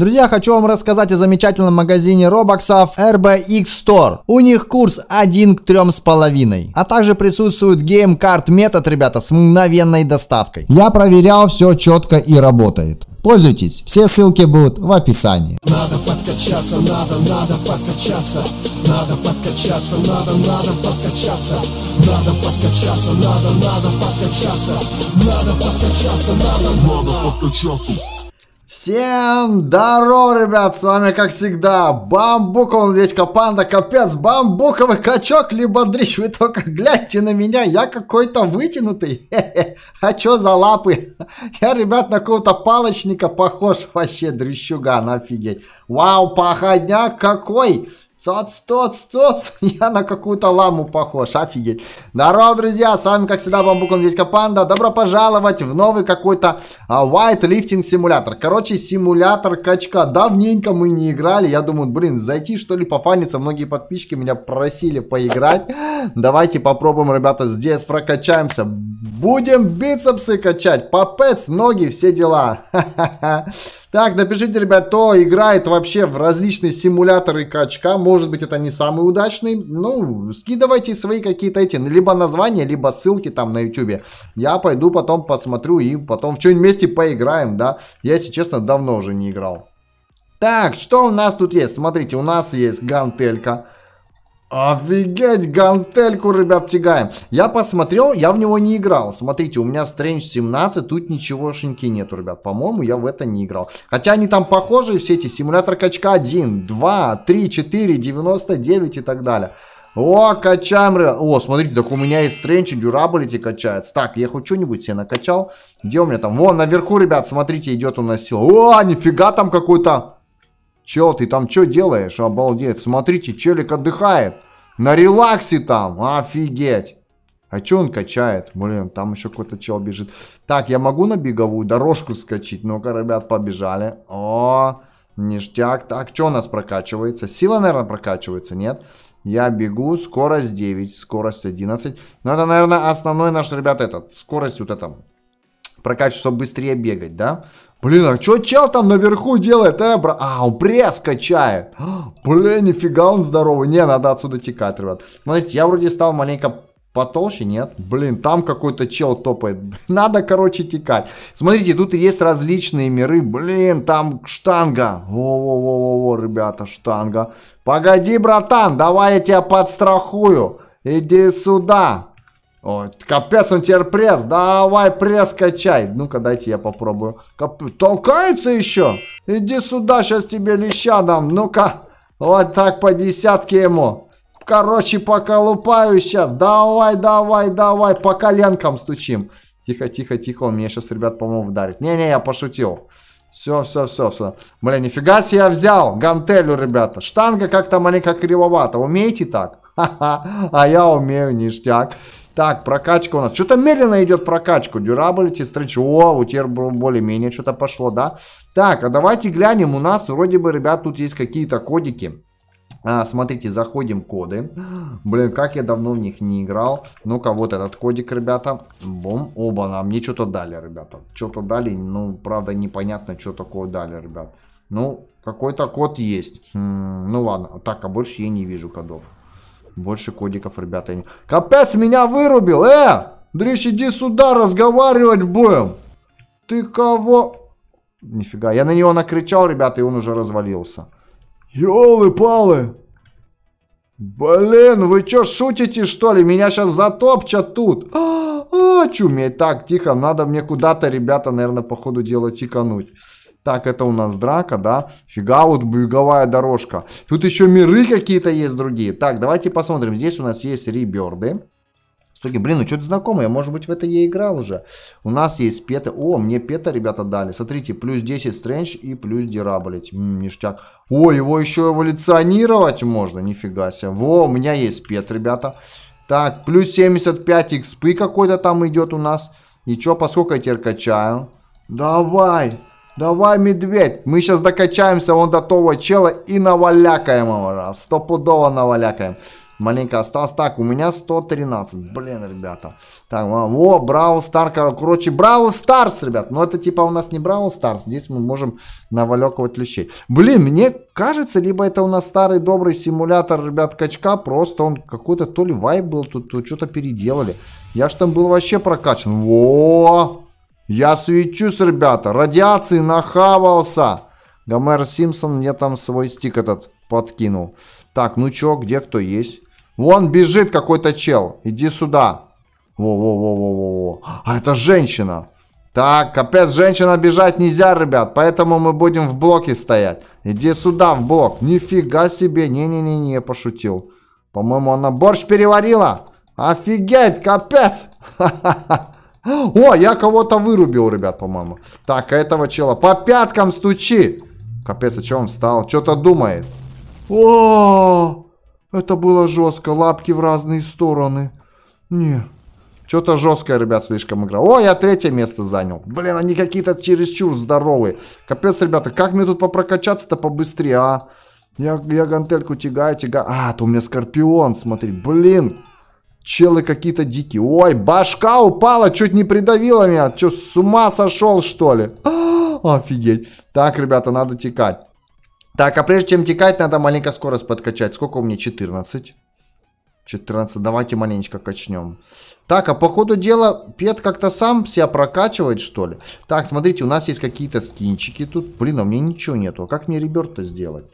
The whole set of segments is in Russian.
Друзья, хочу вам рассказать о замечательном магазине робоксов RBX Store. У них курс 1 к 3,5. А также присутствует Game Card метод, ребята, с мгновенной доставкой. Я проверял, все четко и работает. Пользуйтесь, все ссылки будут в описании. Надо подкачаться, надо, надо подкачаться, надо подкачаться, надо, надо подкачаться, надо подкачаться, надо, надо подкачаться, надо подкачаться, надо, надо подкачаться. Всем здорово, ребят, с вами как всегда Бамбук, он Дядька Панда, капец, бамбуковый качок, либо дрищ, вы только гляньте на меня, я какой-то вытянутый, Хе-хе. а чё за лапы, я, ребят, на какого-то палочника похож, вообще дрищуган, офигеть, вау, походняк какой, Соц, соц, соц, я на какую-то ламу похож, офигеть. Здорово, друзья, с вами, как всегда, Бамбуком Дядька Панда. Добро пожаловать в новый какой-то а, White Lifting симулятор. Короче, симулятор качка. Давненько мы не играли, я думаю, блин, зайти что ли пофаниться. Многие подписчики меня просили поиграть. Давайте попробуем, ребята, здесь прокачаемся. Будем бицепсы качать, попец, ноги, все дела. Ха-ха-ха. Так, напишите, ребят, кто играет вообще в различные симуляторы качка. Может быть, это не самый удачный. Ну, скидывайте свои какие-то эти, либо названия, либо ссылки там на YouTube. Я пойду потом посмотрю и потом в что-нибудь вместе поиграем, да. Я, если честно, давно уже не играл. Так, что у нас тут есть? Смотрите, у нас есть гантелька. Офигеть, гантельку, ребят, тягаем. Я посмотрел, я в него не играл. Смотрите, у меня Strange 17, тут ничегошеньки нету, ребят. По-моему, я в это не играл. Хотя они там похожи все эти. Симулятор качка 1, 2, 3, 4, 99 и так далее. О, качаем, ребят. О, смотрите, так у меня и Strange, и Durability качается. Так, я хоть что-нибудь себе накачал. Где у меня там? Вон, наверху, ребят, смотрите, идет у нас сила. О, нифига там какой-то... Чел, ты там что делаешь? Обалдеть. Смотрите, челик отдыхает. На релаксе там. Офигеть. А чё он качает? Блин, там еще какой-то чел бежит. Так, я могу на беговую дорожку скачать? Ну-ка, ребят, побежали. О, ништяк. Так, что у нас прокачивается? Сила, наверное, прокачивается, нет? Я бегу, скорость 9, скорость 11. Но ну, это, наверное, основной наш, ребят, этот. Скорость вот эта прокачивать, чтобы быстрее бегать, да? Блин, а что чел там наверху делает, э, бра? А, он пресс качает. А, блин, нифига он здоровый. Не, надо отсюда текать, ребят. Смотрите, я вроде стал маленько потолще, нет? Блин, там какой-то чел топает. Надо, короче, текать. Смотрите, тут есть различные миры. Блин, там штанга. во во во во ребята, штанга. Погоди, братан, давай я тебя подстрахую. Иди сюда. Вот, капец, он теперь пресс. Давай пресс качай. Ну-ка, дайте я попробую. Кап... Толкается еще? Иди сюда, сейчас тебе леща дам. Ну-ка, вот так по десятке ему. Короче, поколупаю сейчас. Давай, давай, давай. По коленкам стучим. Тихо, тихо, тихо. Он меня сейчас, ребят, по-моему, вдарит. Не-не, я пошутил. Все, все, все, все. Блин, нифига себе я взял гантелю, ребята. Штанга как-то маленько кривовато. Умеете так? Ха-ха. А я умею, ништяк. Так, прокачка у нас. Что-то медленно идет прокачку. Durability, стрич, О, у тебя более-менее что-то пошло, да? Так, а давайте глянем. У нас вроде бы, ребят, тут есть какие-то кодики. А, смотрите, заходим коды. Блин, как я давно в них не играл. Ну-ка, вот этот кодик, ребята. Бум. Оба-на. Мне что-то дали, ребята. Что-то дали. Ну, правда, непонятно, что такое дали, ребят. Ну, какой-то код есть. Хм, ну ладно. Так, а больше я не вижу кодов. Больше кодиков, ребята. Не... Капец, меня вырубил! Э! Дрищ, иди сюда, разговаривать будем! Ты кого? Нифига, я на него накричал, ребята, и он уже развалился. Ёлы-палы! Блин, вы чё, шутите, что ли? Меня сейчас затопчат тут! А, а, чуметь. Так, тихо, надо мне куда-то, ребята, наверное, походу дела тикануть. Так, это у нас драка, да? Фига, вот беговая дорожка. Тут еще миры какие-то есть другие. Так, давайте посмотрим. Здесь у нас есть реберды. Стоги, блин, ну что-то знакомое, может быть в это я играл уже. У нас есть пета. О, мне пета, ребята, дали. Смотрите, плюс 10 стрендж и плюс дераболить. М, ништяк. О, его еще эволюционировать можно, нифига себе. Во, у меня есть пет, ребята. Так, плюс 75 экспы какой-то там идет у нас. И что, поскольку я теперь качаю? Давай, Давай, медведь, мы сейчас докачаемся вон до того чела и навалякаем его, стопудово навалякаем. Маленько осталось. Так, у меня 113. Блин, ребята. Так, во, Брау Стар, короче, Брау Старс, ребят. Но это типа у нас не Брау Старс. Здесь мы можем навалекывать лещей. Блин, мне кажется, либо это у нас старый добрый симулятор, ребят, качка. Просто он какой-то то ли вайб был, тут, тут что-то переделали. Я ж там был вообще прокачан. Во! «Я свечусь, ребята, радиации нахавался!» Гомер Симпсон мне там свой стик этот подкинул. «Так, ну чё, где кто есть?» «Вон бежит какой-то чел, иди сюда!» «Во-во-во-во-во-во! А это женщина!» «Так, капец, женщина бежать нельзя, ребят, поэтому мы будем в блоке стоять. Иди сюда, в блок. Нифига себе, не-не-не-не, пошутил. По-моему, она борщ переварила. Офигеть, капец! Ха-ха-ха!» О, я кого-то вырубил, ребят, по-моему. Так, этого чела. По пяткам стучи! Капец, а че он встал? Что-то думает. О, это было жестко. Лапки в разные стороны. Не. Что-то жесткое, ребят, слишком игра. О, я третье место занял. Блин, они какие-то чересчур здоровые. Капец, ребята, как мне тут попрокачаться-то побыстрее, а? Я, я гантельку тягаю, тягаю. А, то у меня скорпион, смотри. Блин. Челы какие-то дикие. Ой, башка упала, чуть не придавила меня. Че, с ума сошел, что ли? Офигеть. Так, ребята, надо текать. Так, а прежде чем текать, надо маленько скорость подкачать. Сколько у меня? 14. 14. Давайте маленечко качнем. Так, а по ходу дела Пет как-то сам себя прокачивает, что ли? Так, смотрите, у нас есть какие-то скинчики тут. Блин, а меня ничего нету. А как мне реберт-то сделать?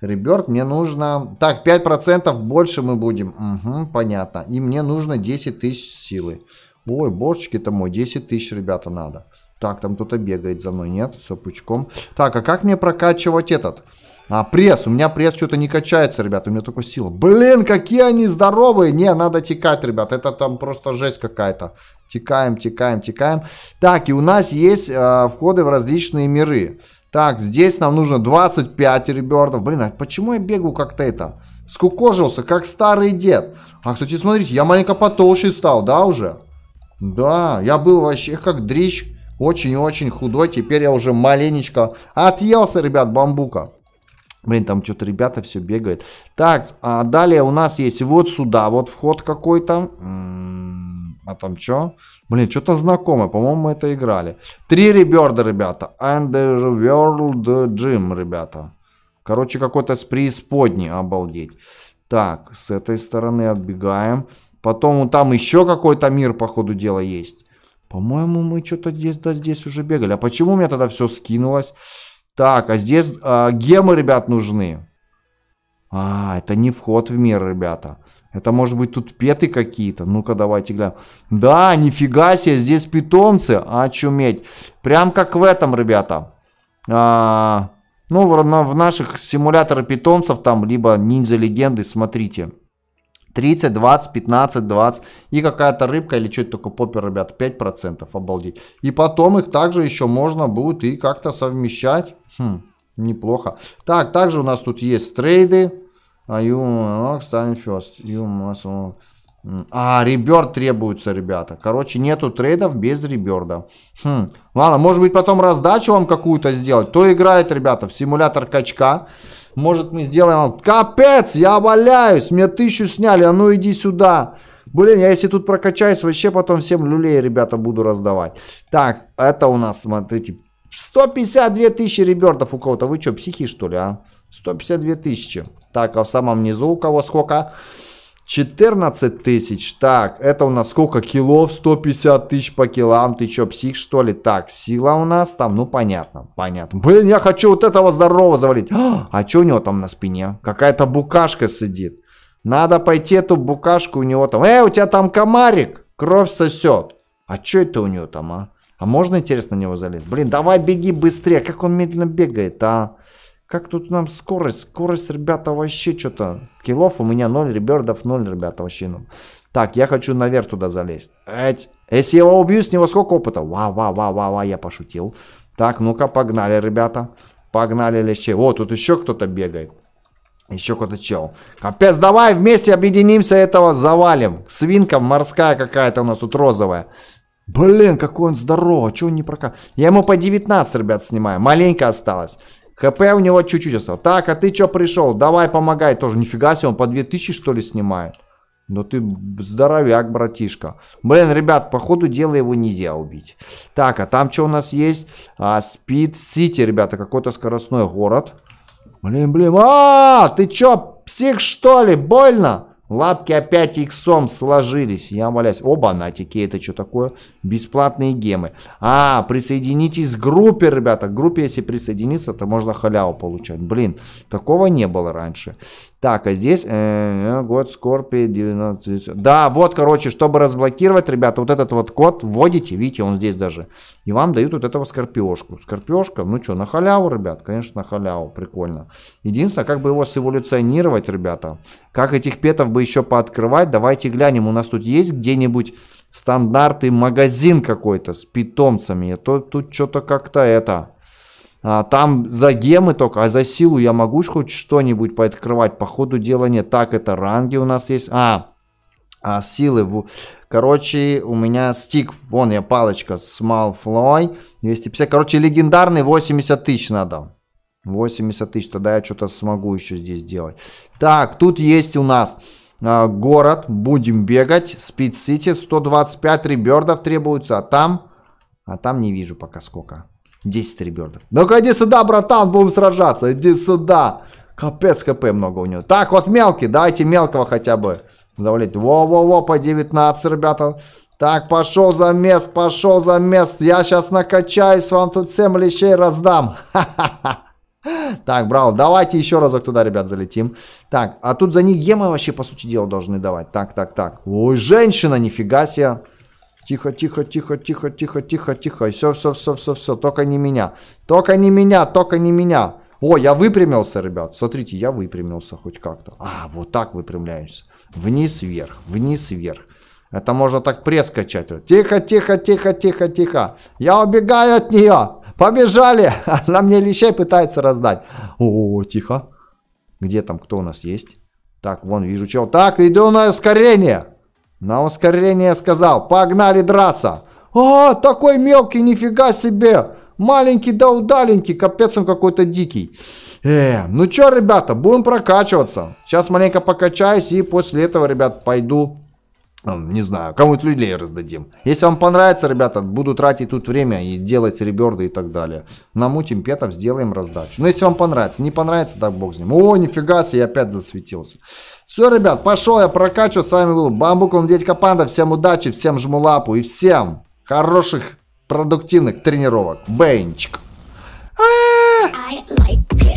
Реберт мне нужно... Так, 5% больше мы будем. Угу, понятно. И мне нужно 10 тысяч силы. Ой, борщики-то мой, 10 тысяч, ребята, надо. Так, там кто-то бегает за мной, нет? Все, пучком. Так, а как мне прокачивать этот? А пресс, у меня пресс что-то не качается, ребят, у меня только сила. Блин, какие они здоровые. Не, надо текать, ребят, это там просто жесть какая-то. Текаем, текаем, текаем. Так, и у нас есть э, входы в различные миры. Так, здесь нам нужно 25 ребердов. Блин, а почему я бегу как-то это? Скукожился, как старый дед. А, кстати, смотрите, я маленько потолще стал, да, уже? Да, я был вообще как дрищ. Очень-очень худой. Теперь я уже маленечко отъелся, ребят, бамбука. Блин, там что-то ребята все бегают. Так, а далее у нас есть вот сюда, вот вход какой-то. А там что? Блин, что-то знакомое. По-моему, мы это играли. Три реберда, ребята. Underworld Gym, ребята. Короче, какой-то с преисподней. Обалдеть. Так, с этой стороны оббегаем. Потом там еще какой-то мир, по ходу дела, есть. По-моему, мы что-то здесь, да, здесь уже бегали. А почему у меня тогда все скинулось? Так, а здесь а, гемы, ребят, нужны. А, это не вход в мир, ребята. Это, может быть, тут петы какие-то. Ну-ка, давайте глянем. Да, нифига себе, здесь питомцы. Очуметь. Прям как в этом, ребята. А, ну, в, в наших симуляторах питомцев там, либо ниндзя-легенды, смотрите. 30, 20, 15, 20. И какая-то рыбка или что-то такое, поппер, ребят, 5%, обалдеть. И потом их также еще можно будет и как-то совмещать. Хм, неплохо. Так, также у нас тут есть стрейды. А you станет first. You must... А, а реберд требуется, ребята. Короче, нету трейдов без реберда. Хм. Ладно, может быть потом раздачу вам какую-то сделать. То играет, ребята, в симулятор качка. Может, мы сделаем... Капец, я валяюсь, мне тысячу сняли, а ну иди сюда. Блин, я если тут прокачаюсь, вообще потом всем люлей, ребята, буду раздавать. Так, это у нас, смотрите, 152 тысячи ребертов у кого-то. Вы что, психи, что ли, а? 152 тысячи. Так, а в самом низу у кого сколько? Сколько? 14 тысяч. Так, это у нас сколько килов? 150 тысяч по килам. Ты чё, псих что ли? Так, сила у нас там, ну понятно, понятно. Блин, я хочу вот этого здорового завалить. А, а чё у него там на спине? Какая-то букашка сидит. Надо пойти эту букашку у него там. Эй, у тебя там комарик. Кровь сосет. А чё это у него там, а? А можно, интересно, на него залезть? Блин, давай беги быстрее. Как он медленно бегает, а? Как тут нам скорость? Скорость, ребята, вообще что-то... Килов у меня 0, ребердов 0, ребята, вообще. Ну. Так, я хочу наверх туда залезть. Эть. Если я его убью, с него сколько опыта? Вау, вау, вау, вау, вау, я пошутил. Так, ну-ка, погнали, ребята. Погнали, лещей. О, тут еще кто-то бегает. Еще кто то чел. Капец, давай вместе объединимся, этого завалим. Свинка морская какая-то у нас тут розовая. Блин, какой он здоровый, а что он не прокат... Я ему по 19, ребят, снимаю. Маленько осталось. ХП у него чуть-чуть осталось. Так, а ты что пришел? Давай помогай. Тоже нифига себе, он по 2000 что ли снимает? Ну ты здоровяк, братишка. Блин, ребят, походу дела его нельзя убить. Так, а там что у нас есть? А, Сити, ребята, какой-то скоростной город. Блин, блин, а, -а, -а ты чё, псих что ли? Больно? Лапки опять иксом сложились. Я молясь. Оба, натики, это что такое? Бесплатные гемы. А, присоединитесь к группе, ребята. К группе, если присоединиться, то можно халяву получать. Блин, такого не было раньше. Так, а здесь э, год Скорпи 19... Да, вот, короче, чтобы разблокировать, ребята, вот этот вот код вводите, видите, он здесь даже. И вам дают вот этого Скорпиошку. Скорпиошка, ну что, на халяву, ребят, конечно, на халяву, прикольно. Единственное, как бы его сэволюционировать, ребята. Как этих петов бы еще пооткрывать, давайте глянем. У нас тут есть где-нибудь стандартный магазин какой-то с питомцами. А тут что-то как-то это... А, там за гемы только, а за силу я могу хоть что-нибудь пооткрывать? По ходу дела нет. Так, это ранги у нас есть. А, а силы. Короче, у меня стик. Вон я палочка с Малфлой. 250. Короче, легендарный 80 тысяч надо. 80 тысяч. Тогда я что-то смогу еще здесь делать. Так, тут есть у нас э, город. Будем бегать. Спид Сити. 125 ребердов требуется. А там... А там не вижу пока сколько. 10 реберных. Ну-ка иди сюда, братан, будем сражаться. Иди сюда. Капец, КП много у него. Так, вот мелкий, дайте мелкого хотя бы завалить. Во-во-во, по 19, ребята. Так, пошел за мест, пошел за мест. Я сейчас накачаюсь, вам тут всем лещей раздам. Так, браво, давайте еще разок туда, ребят, залетим. Так, а тут за них Е вообще, по сути дела, должны давать. Так, так, так. Ой, женщина, нифига себе. Тихо, тихо, тихо, тихо, тихо, тихо, тихо. Все, все, все, все, все. Только не меня. Только не меня, только не меня. О, я выпрямился, ребят. Смотрите, я выпрямился хоть как-то. А, вот так выпрямляешься. Вниз-вверх, вниз-вверх. Это можно так пресс качать. Тихо, тихо, тихо, тихо, тихо. Я убегаю от нее. Побежали. Она мне лещей пытается раздать. О, тихо. Где там кто у нас есть? Так, вон, вижу чего. Так, иду на ускорение. На ускорение сказал «Погнали драться!» О, такой мелкий, нифига себе! Маленький да удаленький, капец он какой-то дикий!» Э, ну чё, ребята, будем прокачиваться. Сейчас маленько покачаюсь и после этого, ребят, пойду не знаю, кому-то людей раздадим. Если вам понравится, ребята, буду тратить тут время и делать реберды и так далее. Намутим петов, сделаем раздачу. Но если вам понравится, не понравится, так бог с ним. О, нифига себе, я опять засветился. Все, ребят, пошел я прокачу. С вами был Бамбук, он Дядька Панда. Всем удачи, всем жму лапу и всем хороших продуктивных тренировок. Бенчик. I like